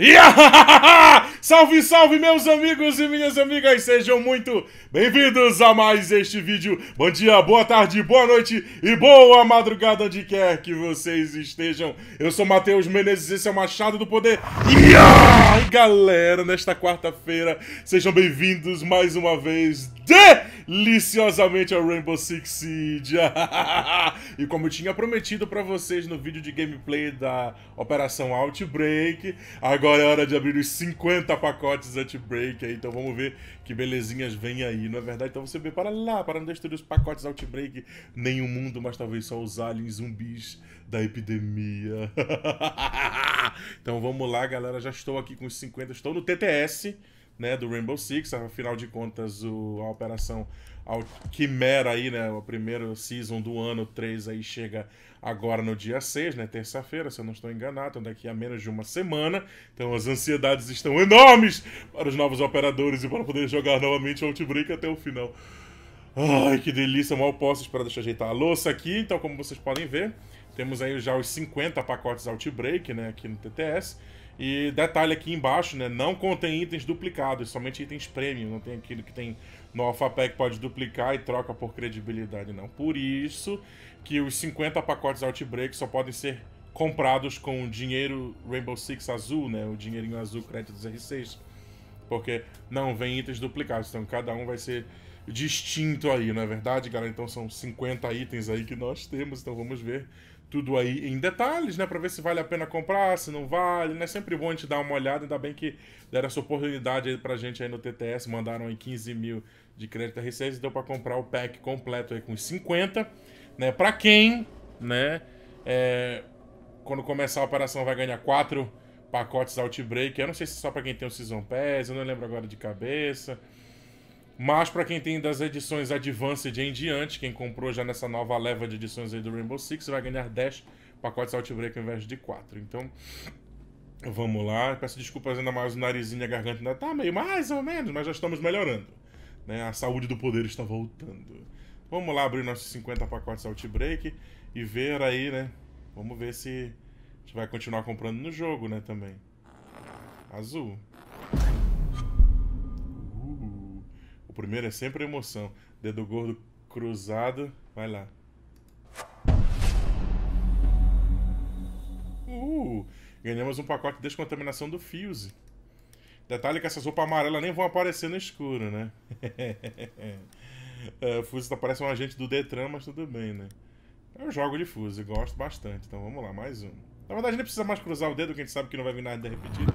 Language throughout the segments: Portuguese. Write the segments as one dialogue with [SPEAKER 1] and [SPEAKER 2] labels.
[SPEAKER 1] Yeah! Salve, salve, meus amigos e minhas amigas, sejam muito bem-vindos a mais este vídeo. Bom dia, boa tarde, boa noite e boa madrugada onde quer que vocês estejam. Eu sou Matheus Menezes, esse é o Machado do Poder. E galera, nesta quarta-feira, sejam bem-vindos mais uma vez deliciosamente ao Rainbow Six Siege. e como eu tinha prometido para vocês no vídeo de gameplay da Operação Outbreak, agora é hora de abrir os 50 Tá pacotes Outbreak aí, então vamos ver que belezinhas vem aí, não é verdade? Então você vê para lá, para não destruir os pacotes Outbreak, nem mundo, mas talvez só os aliens zumbis da epidemia. então vamos lá, galera, já estou aqui com os 50, estou no TTS, né, do Rainbow Six, afinal de contas o, a operação ao Quimera aí, né, o primeiro season do ano 3 aí chega agora no dia 6, né, terça-feira, se eu não estou enganado, então daqui a menos de uma semana. Então as ansiedades estão enormes para os novos operadores e para poder jogar novamente Outbreak até o final. Ai, que delícia, mal posso esperar deixar ajeitar a louça aqui. Então, como vocês podem ver, temos aí já os 50 pacotes Outbreak, né, aqui no TTS. E detalhe aqui embaixo, né? Não contém itens duplicados, somente itens premium. Não tem aquilo que tem no Alpha Pack pode duplicar e troca por credibilidade, não. Por isso que os 50 pacotes Outbreak só podem ser comprados com o dinheiro Rainbow Six azul, né? O dinheirinho azul créditos R6. Porque não vem itens duplicados, então cada um vai ser distinto aí, não é verdade, galera? Então são 50 itens aí que nós temos, então vamos ver tudo aí em detalhes, né? Pra ver se vale a pena comprar, se não vale, né? Sempre bom a gente dar uma olhada, ainda bem que deram essa oportunidade aí pra gente aí no TTS, mandaram aí 15 mil de crédito R6, deu pra comprar o pack completo aí com 50, né? Pra quem, né? É, quando começar a operação vai ganhar 4 pacotes Outbreak, eu não sei se é só pra quem tem o Season Pass, eu não lembro agora de cabeça... Mas para quem tem das edições Advanced em diante, quem comprou já nessa nova leva de edições aí do Rainbow Six, vai ganhar 10 pacotes Outbreak ao invés de 4. Então, vamos lá. Peço desculpas ainda mais o narizinho e a garganta ainda tá meio mais ou menos, mas já estamos melhorando. Né? A saúde do poder está voltando. Vamos lá abrir nossos 50 pacotes Outbreak e ver aí, né? Vamos ver se a gente vai continuar comprando no jogo, né, também. Azul. primeiro é sempre emoção. Dedo gordo cruzado, vai lá. Uh, ganhamos um pacote de descontaminação do Fuse. Detalhe que essas roupas amarelas nem vão aparecer no escuro, né? É, o Fuse tá, parece um agente do Detran, mas tudo bem, né? Eu é jogo de Fuse, gosto bastante. Então vamos lá, mais um. Na verdade, nem precisa mais cruzar o dedo, que a gente sabe que não vai vir nada repetido.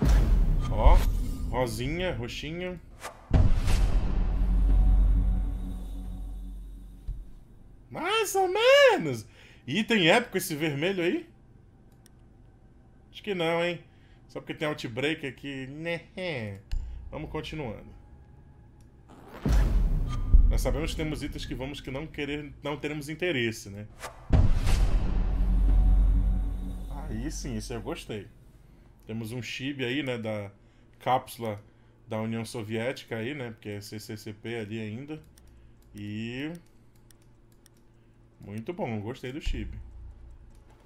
[SPEAKER 1] Ó, rosinha, roxinho. mais ou menos. Item épico esse vermelho aí? Acho que não, hein? Só porque tem outbreak aqui. Né? Vamos continuando. Nós sabemos que temos itens que vamos que não querer, não teremos interesse, né? Aí sim, isso eu gostei. Temos um chip aí, né, da cápsula da União Soviética aí, né, porque é CCCP ali ainda. E muito bom, gostei do chip.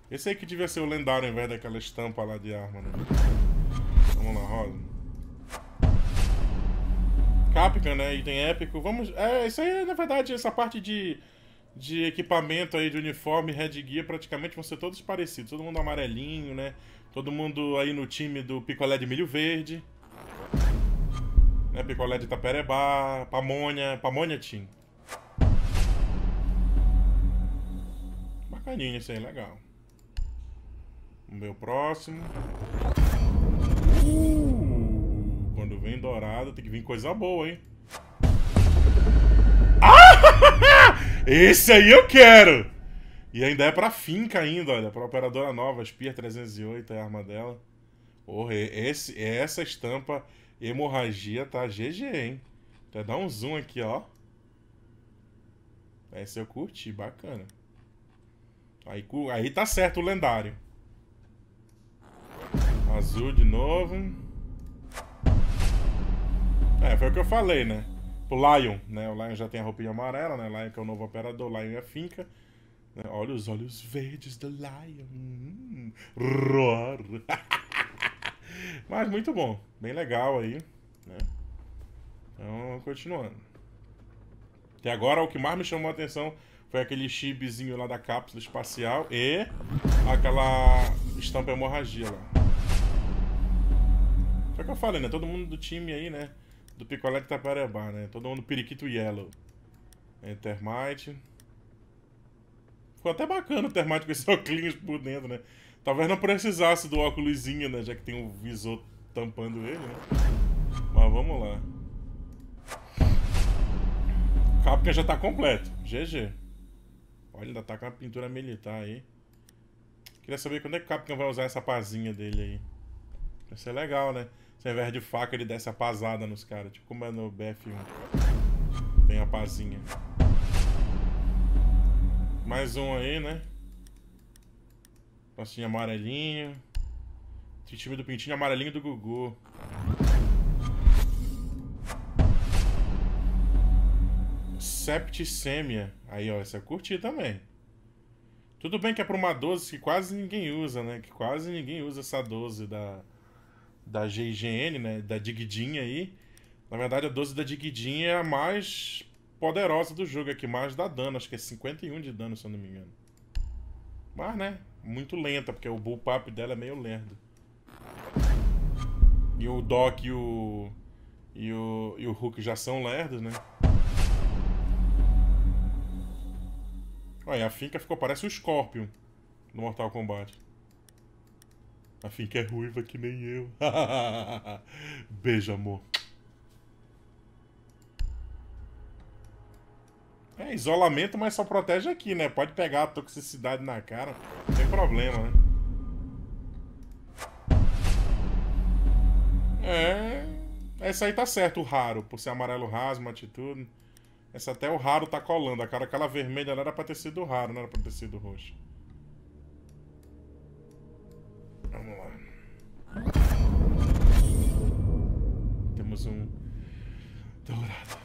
[SPEAKER 1] Esse aí que devia ser o lendário ao invés daquela estampa lá de arma, né? Vamos lá, rosa. Capcan, né? Item épico. Vamos. É, isso aí, na verdade, essa parte de, de equipamento aí, de uniforme, gear, praticamente vão ser todos parecidos. Todo mundo amarelinho, né? Todo mundo aí no time do picolé de milho verde. Né? Picolé de taperebá, pamonha, pamonha team. Bacaninha isso aí, é legal. Vamos ver o próximo. Uh, quando vem dourado, tem que vir coisa boa, hein? Ah! Esse aí eu quero! E ainda é pra finca ainda, olha. Pra operadora nova, Spear 308 é a arma dela. Porra, esse, essa estampa hemorragia tá GG, hein? Até dar um zoom aqui, ó. Essa eu curti, bacana. Aí, aí tá certo o lendário. Azul de novo. É, foi o que eu falei, né? O Lion, né? O Lion já tem a roupinha amarela, né? Lion que é o novo operador, Lion é finca. Né? Olha os olhos verdes do Lion. Hum. roar. Mas muito bom. Bem legal aí, né? Então, continuando. Até agora, o que mais me chamou a atenção foi aquele chipzinho lá da cápsula espacial e aquela estampa hemorragia lá. Só que eu falei, né? Todo mundo do time aí, né? Do picolé tá Taparabá, né? Todo mundo periquito yellow. É, termite. Ficou até bacana o termite com esses óculos por dentro, né? Talvez não precisasse do óculosinho, né? Já que tem um visor tampando ele, né? Mas vamos lá. O Capcom já tá completo. GG. Olha, ainda tá com a pintura militar aí. Queria saber quando é que o Capcom vai usar essa pazinha dele aí. Vai ser legal, né? Se ao invés de faca ele desse a pazada nos caras. Tipo como é no BF1. Tem a pazinha. Mais um aí, né? Passinho amarelinho. Esse time do pintinho amarelinho do Gugu. Septicemia. Aí, ó, essa eu curti também. Tudo bem que é para uma 12 que quase ninguém usa, né? Que quase ninguém usa essa 12 da, da GIGN, né? Da Digidinha aí. Na verdade, a 12 da Digidinha é a mais poderosa do jogo, é que mais dá dano. Acho que é 51 de dano, se eu não me engano. Mas, né? Muito lenta, porque o bullpup dela é meio lento. E o Doc e o, e o, e o Hulk já são lerdos, né? Olha, a finca ficou parece o Scorpion no Mortal Kombat. A finca é ruiva que nem eu. Beijo, amor. É, isolamento, mas só protege aqui, né? Pode pegar a toxicidade na cara, sem problema, né? É. Essa aí tá certo, o raro, por ser amarelo raso, uma atitude. Essa até o raro tá colando. A cara aquela vermelha lá era pra ter sido raro, não era pra ter sido roxo. Vamos lá. Temos um dourado.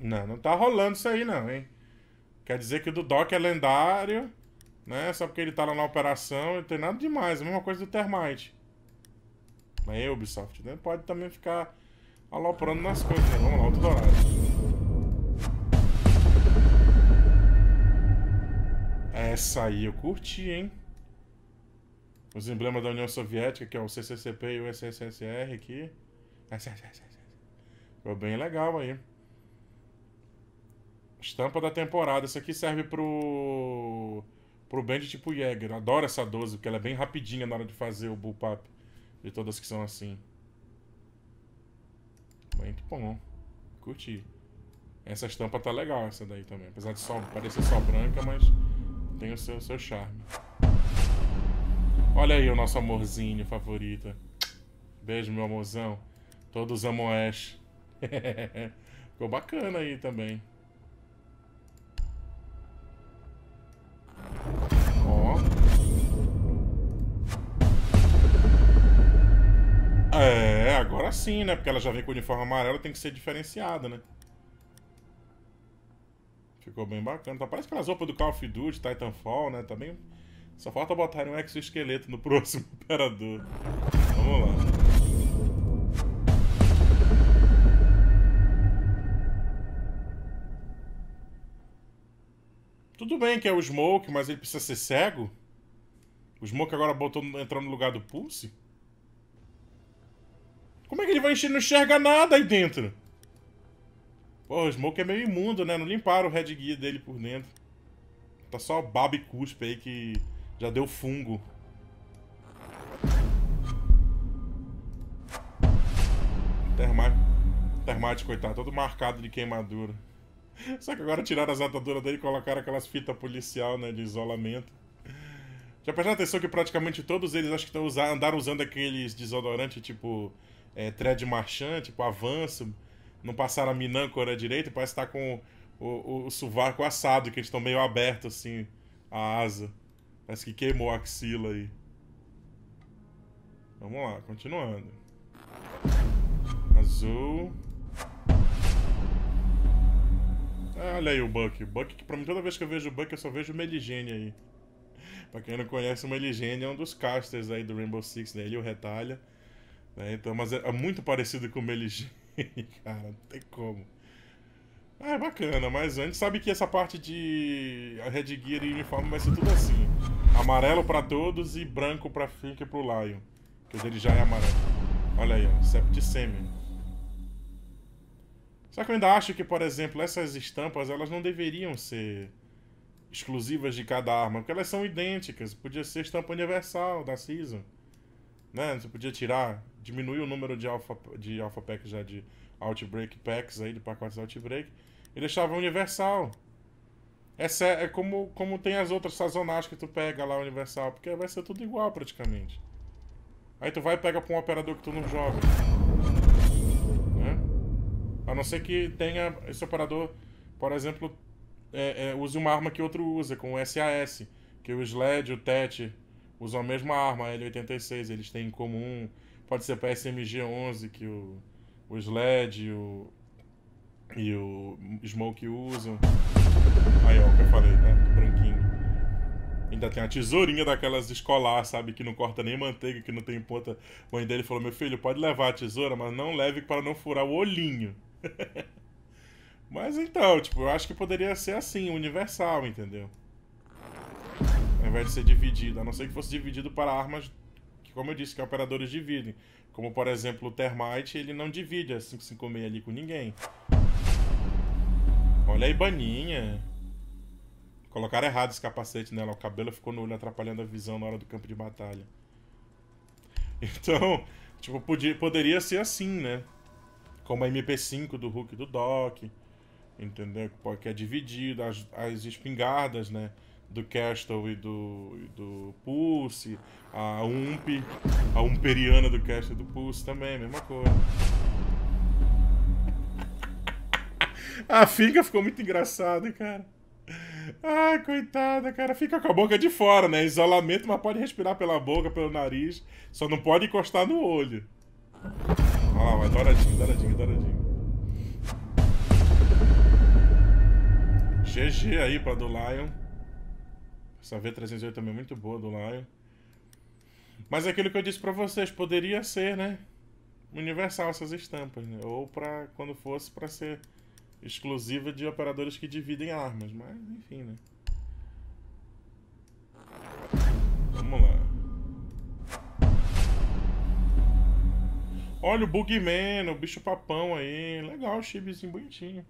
[SPEAKER 1] Não, não tá rolando isso aí não, hein? Quer dizer que o do Doc é lendário, né? Só porque ele tá lá na operação, não tem nada demais. A mesma coisa do Termite. Mas é Ubisoft, né? Pode também ficar aloprando nas coisas, né? Vamos lá, outro Dourado. Essa aí eu curti, hein? Os emblemas da União Soviética, que é o CCCP e o SSSR aqui. Ficou bem legal aí. Estampa da temporada. Isso aqui serve pro pro band tipo Jäger. Adoro essa 12, porque ela é bem rapidinha na hora de fazer o bullpup de todas que são assim. Muito bom. Curti. Essa estampa tá legal, essa daí também. Apesar de só parecer só branca, mas tem o seu, seu charme. Olha aí o nosso amorzinho favorito. Beijo, meu amorzão. Todos amam Ash. Ficou bacana aí também. agora sim, né? Porque ela já vem com o uniforme amarelo, tem que ser diferenciada, né? Ficou bem bacana. Tá, parece aquelas roupas do Call of Duty, Titanfall, né? Também. Tá bem... Só falta botar um exoesqueleto no próximo operador. Vamos lá. Tudo bem que é o Smoke, mas ele precisa ser cego. O Smoke agora botou, entrou no lugar do Pulse. Como é que ele vai encher? Não enxerga nada aí dentro. Pô, o Smoke é meio imundo, né? Não limparam o Red Gear dele por dentro. Tá só babi cuspe aí que já deu fungo. Termite, termate, coitado, todo marcado de queimadura. Só que agora tiraram as ataduras dele e colocaram aquelas fitas policial, né, de isolamento. Já prestaram atenção que praticamente todos eles acho que estão usar, andaram usando aqueles desodorante tipo é, thread com tipo avanço, não passaram a Minâncora direito, parece estar tá com o, o, o sovaco assado, que eles estão meio abertos assim, a asa. Parece que queimou a axila aí. Vamos lá, continuando. Azul. Ah, olha aí o Buck. O Buck, que pra mim toda vez que eu vejo o Buck, eu só vejo o Meligene aí. pra quem não conhece, o Meligene é um dos casters aí do Rainbow Six, né? Ele o retalha. Né? Então, mas é, é muito parecido com o Meligene, cara, não tem como. Ah, é bacana, mas a gente sabe que essa parte de a Red Gear e uniforme vai ser tudo assim. Amarelo para todos e branco para Fink e pro Lion. Que ele já é amarelo. Olha aí, ó, Septicemia. É Só que eu ainda acho que, por exemplo, essas estampas, elas não deveriam ser exclusivas de cada arma, porque elas são idênticas. Podia ser estampa universal da Season. Né? Você podia tirar diminui o número de alpha, de alpha packs já de Outbreak Packs aí, de pacotes Outbreak, e deixava universal. Essa é, é, como, como tem as outras sazonais que tu pega lá universal, porque vai ser tudo igual praticamente. Aí tu vai e pega pra um operador que tu não joga. Né? A não ser que tenha esse operador, por exemplo, é, é, use uma arma que outro usa, com o SAS, que o SLED, o TET usam a mesma arma, a L86, eles têm em comum pode ser para SMG11 que o, o SLED e o, e o Smoke usam. Aí, ó, o que eu falei, né? branquinho. Ainda tem a tesourinha daquelas escolar, sabe? Que não corta nem manteiga, que não tem ponta. A mãe dele falou: Meu filho, pode levar a tesoura, mas não leve para não furar o olhinho. mas então, tipo, eu acho que poderia ser assim, universal, entendeu? Ao invés de ser dividido. A não ser que fosse dividido para armas que, como eu disse, que é operadores dividem. Como, por exemplo, o Termite, ele não divide a 556 ali com ninguém. Olha aí Baninha, Colocaram errado esse capacete nela. O cabelo ficou no olho, atrapalhando a visão na hora do campo de batalha. Então, tipo, podia, poderia ser assim, né? Como a MP5 do Hulk e do Doc. Entendeu? Que é dividido, As, as espingardas, né? do Castle e do, e do Pulse, a Ump, a Umperiana do Castle e do Pulse também, mesma coisa. A Fica ficou muito engraçada, cara. Ai, coitada, cara. Fica com a boca de fora, né? Isolamento, mas pode respirar pela boca, pelo nariz. Só não pode encostar no olho. Olha lá, vai douradinho, douradinho, douradinho. GG aí pra do Lion. Essa V308 também é muito boa do Lion. Mas é aquilo que eu disse pra vocês, poderia ser, né? Universal essas estampas, né? Ou para quando fosse, pra ser exclusiva de operadores que dividem armas. Mas, enfim, né? Vamos lá. Olha o Bugman, o bicho papão aí. Legal o chibizinho bonitinho.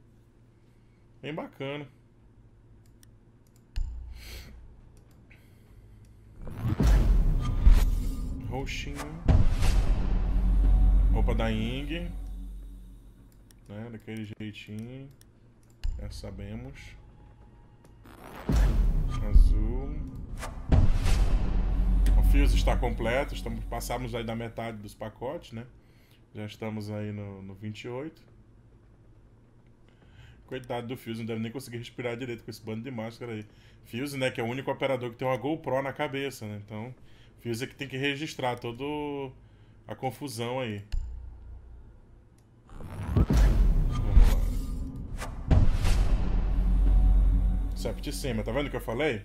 [SPEAKER 1] Bem bacana. roxinho, Roupa da Ying. Né? Daquele jeitinho. Já sabemos. Azul. O Fuse está completo. Estamos, passamos aí da metade dos pacotes, né? Já estamos aí no, no 28. Coitado do Fuse, não deve nem conseguir respirar direito com esse bando de máscara aí. Fuse, né, que é o único operador que tem uma GoPro na cabeça, né? Então, Fiz é que tem que registrar toda a confusão aí. septicemia. Tá vendo o que eu falei?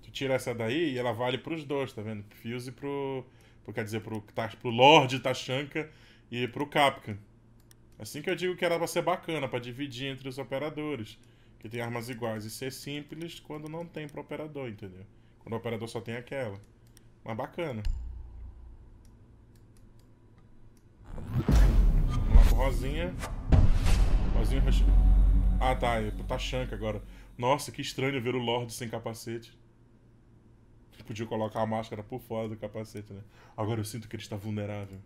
[SPEAKER 1] Tu tira essa daí e ela vale pros dois, tá vendo? Fuse e pro, pro. Quer dizer, pro, pro Lorde Tachanka e pro Capcan. Assim que eu digo que era pra ser bacana, pra dividir entre os operadores. Que tem armas iguais e ser simples quando não tem pro operador, entendeu? Quando o operador só tem aquela. Mas bacana. Vamos lá com Rosinha. Rosinha Ah, tá. É tá chanca agora. Nossa, que estranho ver o Lorde sem capacete. Podia colocar a máscara por fora do capacete, né? Agora eu sinto que ele está vulnerável.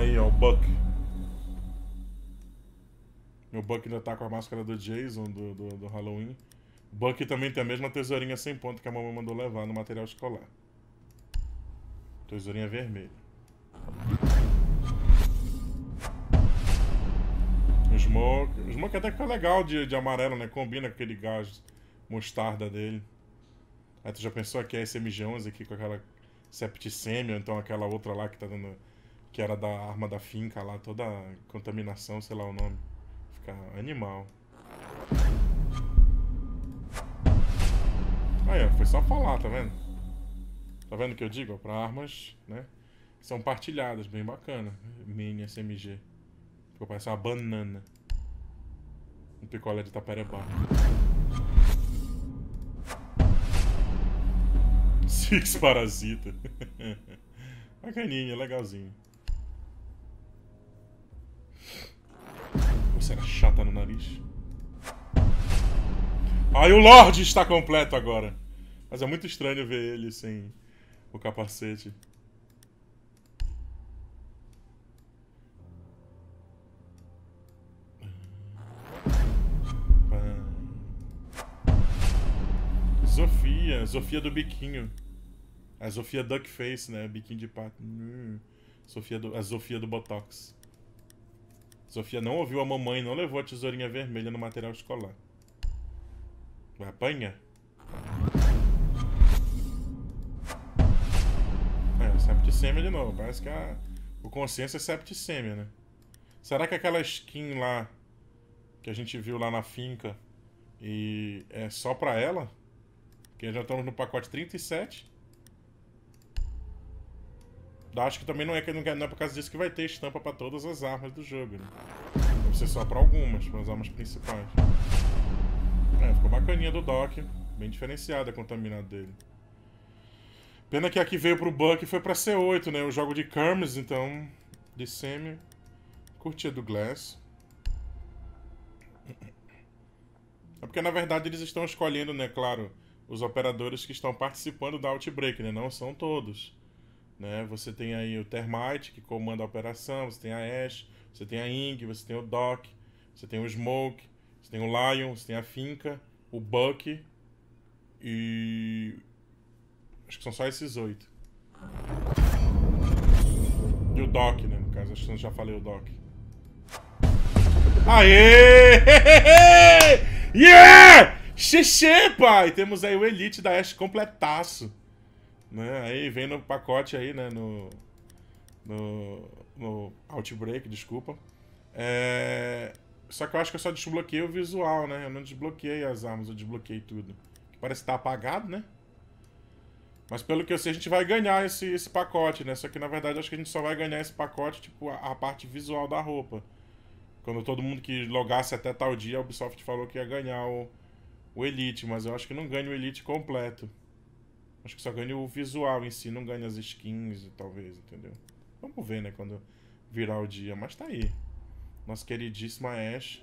[SPEAKER 1] Aí, ó, o Buck. Meu Buck ainda tá com a máscara do Jason, do, do, do Halloween. Buck também tem a mesma tesourinha sem ponta que a mamãe mandou levar no material escolar. Tesourinha vermelha. O Smoke... O Smoke até fica legal de, de amarelo, né? Combina com aquele gás mostarda dele. Aí tu já pensou aqui a é SMG-11 aqui com aquela septicemia, então aquela outra lá que tá dando... Que era da arma da finca lá, toda contaminação, sei lá o nome ficar animal. Aí, ah, ó, é, foi só falar, tá vendo? Tá vendo o que eu digo? Para armas, né? São partilhadas, bem bacana. Mini SMG. Ficou parecendo uma banana. Um picolé de tapereba. Six Parasita. Bacaninha, legalzinho. pulseira chata no nariz. Aí o Lorde está completo agora. Mas é muito estranho ver ele sem o capacete. Sofia, Sofia do biquinho. A Sofia Duckface, né? Biquinho de pato. Hum. Sofia do, a Sofia do Botox. Sofia não ouviu a mamãe e não levou a tesourinha vermelha no material escolar. Vai apanhar? É, septicemia de novo. Parece que a... o consenso é septicemia, né? Será que aquela skin lá que a gente viu lá na finca e é só pra ela? Porque já estamos no pacote 37. Acho que também não é, que não é por causa disso que vai ter estampa para todas as armas do jogo, né? Deve ser só para algumas, para as armas principais. É, ficou bacaninha do Doc. Bem diferenciada a contaminada dele. Pena que aqui veio pro Buck e foi pra C8, né? O jogo de Kermes, então... De Semi. Curtia do Glass. É porque, na verdade, eles estão escolhendo, né? Claro, os operadores que estão participando da Outbreak, né? Não são todos. Né? Você tem aí o Termite, que comanda a operação, você tem a Ash, você tem a Ing, você tem o Doc, você tem o Smoke, você tem o Lion, você tem a Finca, o Buck e. Acho que são só esses oito. E o Doc, né? No caso, acho que eu já falei o Doc. Aê! Yeah! Xexê, pai! Temos aí o Elite da Ash completaço. Né? Aí vem no pacote aí, né? No, no, no Outbreak, desculpa. É... Só que eu acho que eu só desbloqueei o visual, né? Eu não desbloqueei as armas, eu desbloqueei tudo. parece que tá apagado, né? Mas pelo que eu sei, a gente vai ganhar esse, esse pacote, né? Só que na verdade acho que a gente só vai ganhar esse pacote, tipo, a, a parte visual da roupa. Quando todo mundo que logasse até tal dia, a Ubisoft falou que ia ganhar o, o Elite, mas eu acho que não ganha o Elite completo. Acho que só ganha o visual em si, não ganha as skins, talvez, entendeu? Vamos ver, né, quando virar o dia. Mas tá aí. Nossa queridíssima Ash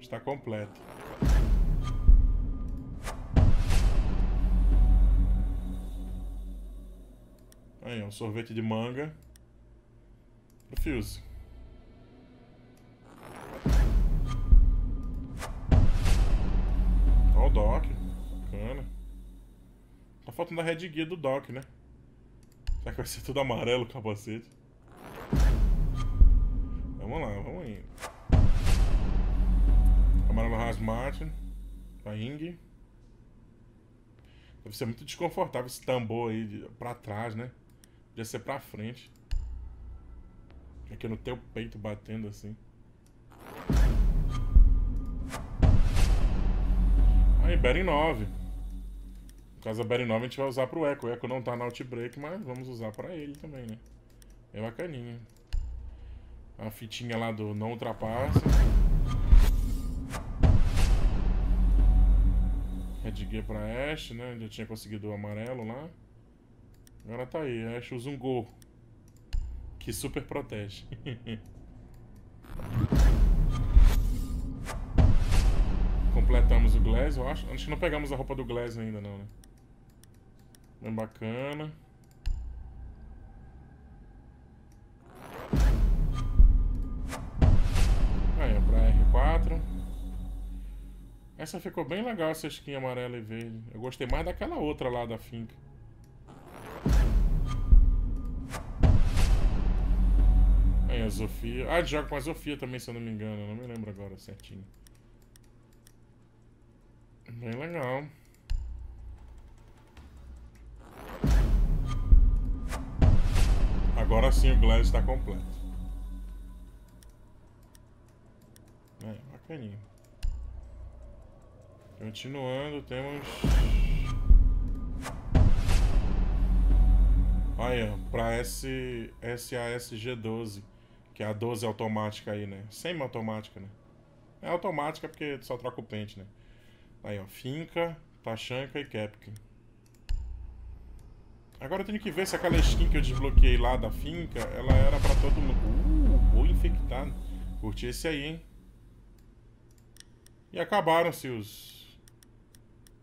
[SPEAKER 1] está completa. Aí, um sorvete de manga. Fuse. foto da Red Gear do Doc, né? Será que vai ser tudo amarelo o capacete? Vamos lá, vamos aí. Amarelo Haas Martin. Pra Ing. Deve ser muito desconfortável esse tambor aí de, pra trás, né? Podia ser pra frente. Aqui no teu peito batendo assim. Aí, Beren 9 caso da Barry a gente vai usar para o Echo. O Echo não está na Outbreak, mas vamos usar para ele também, né? É bacaninha. A fitinha lá do não ultrapassa. Red Gear pra Ash, né? Já tinha conseguido o amarelo lá. Agora tá aí, a Ash usa um gol. Que super protege. Completamos o Glass, eu acho. Acho que não pegamos a roupa do Glass ainda não, né? Bem bacana. Aí, é pra R4. Essa ficou bem legal, essa skin amarela e verde. Eu gostei mais daquela outra lá da finca. Aí, a Zofia. Ah, joga com a Zofia também, se eu não me engano. Eu não me lembro agora certinho. Bem legal. Agora sim o Glass está completo. É, bacaninha. Continuando, temos... Olha, para SASG12, que é a 12 automática aí, né? Semi-automática, né? É automática porque só troca o pente, né? Aí, ó, Finca, Tachanka e Capkin. Agora eu tenho que ver se aquela skin que eu desbloqueei lá da finca, ela era pra todo mundo. Uh, vou infectado. Curti esse aí, hein? E acabaram-se os...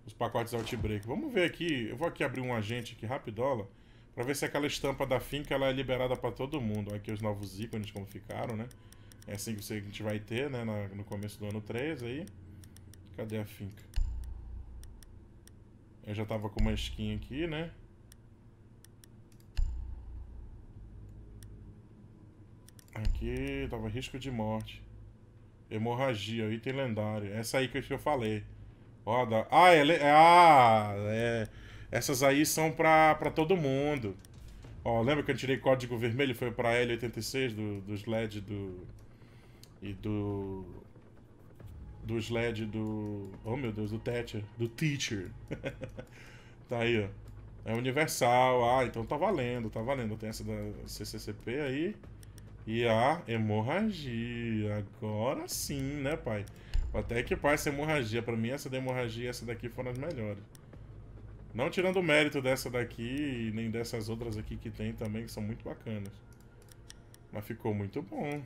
[SPEAKER 1] Os pacotes Outbreak. Vamos ver aqui. Eu vou aqui abrir um agente aqui, rapidola. Pra ver se aquela estampa da finca, ela é liberada pra todo mundo. Aqui os novos ícones como ficaram, né? É assim que a gente vai ter, né? no começo do ano 3 aí. Cadê a finca? Eu já tava com uma skin aqui, né? Aqui tava risco de morte. Hemorragia, item lendário. Essa aí que eu falei. Roda. Ah, é. Ah, é. Essas aí são pra, pra todo mundo. Ó, lembra que eu tirei código vermelho? Foi pra L86 do, dos LED do. E do. Dos LED do. Oh meu Deus, do Teacher. Do Teacher. tá aí, ó. É universal. Ah, então tá valendo, tá valendo. Tem essa da CCCP aí. E a hemorragia. Agora sim, né, pai? Até que essa hemorragia. Pra mim, essa da hemorragia e essa daqui foram as melhores. Não tirando o mérito dessa daqui nem dessas outras aqui que tem também, que são muito bacanas. Mas ficou muito bom.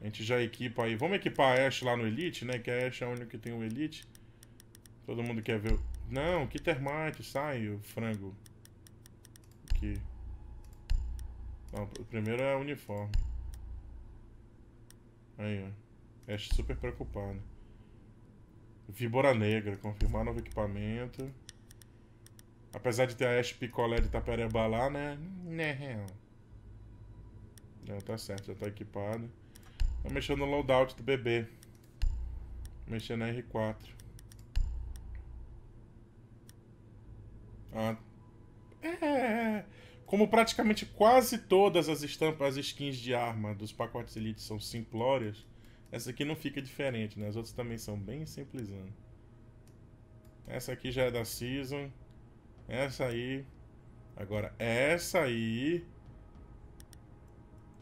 [SPEAKER 1] A gente já equipa aí. Vamos equipar a Ash lá no Elite, né? Que a Ash é a única que tem o Elite. Todo mundo quer ver. Não, que termite. Sai, o frango. Aqui. Não, o primeiro é uniforme. Aí, ó. Ash é super preocupado. Víbora Negra, confirmar novo equipamento. Apesar de ter a Ash Picolé de Tapereba lá, né? Não. Né, né, Não, tá certo, já tá equipado. Vou mexendo no loadout do bebê. Mexendo na R4. Ah. É. é, é. Como praticamente quase todas as estampas, as skins de arma dos pacotes Elite são simplórias, essa aqui não fica diferente, né? As outras também são bem simples. Né? Essa aqui já é da Season. Essa aí. Agora, essa aí...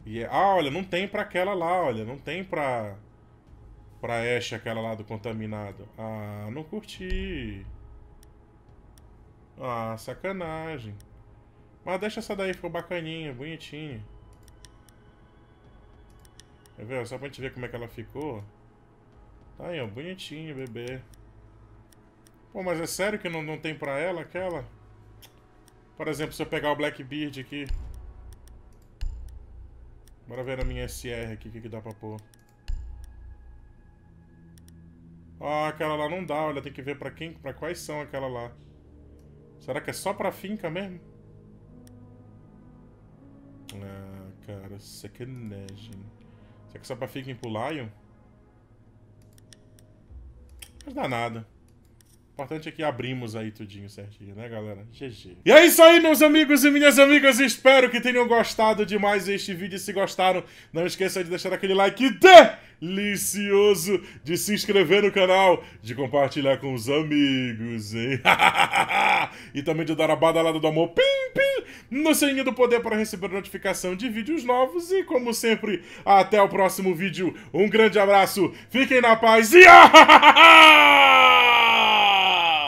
[SPEAKER 1] E é... Ah, olha, não tem pra aquela lá, olha. Não tem pra... Pra Ash, aquela lá do contaminado. Ah, não curti. Ah, sacanagem. Mas deixa essa daí, ficou bacaninha, bonitinha. Quer ver? Só pra gente ver como é que ela ficou. Tá aí, ó, bonitinho, bebê. Pô, mas é sério que não, não tem pra ela aquela? Por exemplo, se eu pegar o Blackbeard aqui. Bora ver na minha SR aqui o que, que dá pra pôr. Ah, aquela lá não dá, olha, tem que ver pra quem, pra quais são aquela lá. Será que é só pra finca mesmo? Ah, cara, sacanagem. Será que só pra fiquem pro Lion? Mas dá nada. O importante é que abrimos aí tudinho certinho, né, galera? GG. E é isso aí, meus amigos e minhas amigas. Espero que tenham gostado de mais este vídeo. Se gostaram, não esqueça de deixar aquele like delicioso, de se inscrever no canal, de compartilhar com os amigos, hein? e também de dar a badalada do amor. Pim, pim! no sininho do poder para receber notificação de vídeos novos. E como sempre, até o próximo vídeo. Um grande abraço, fiquem na paz e.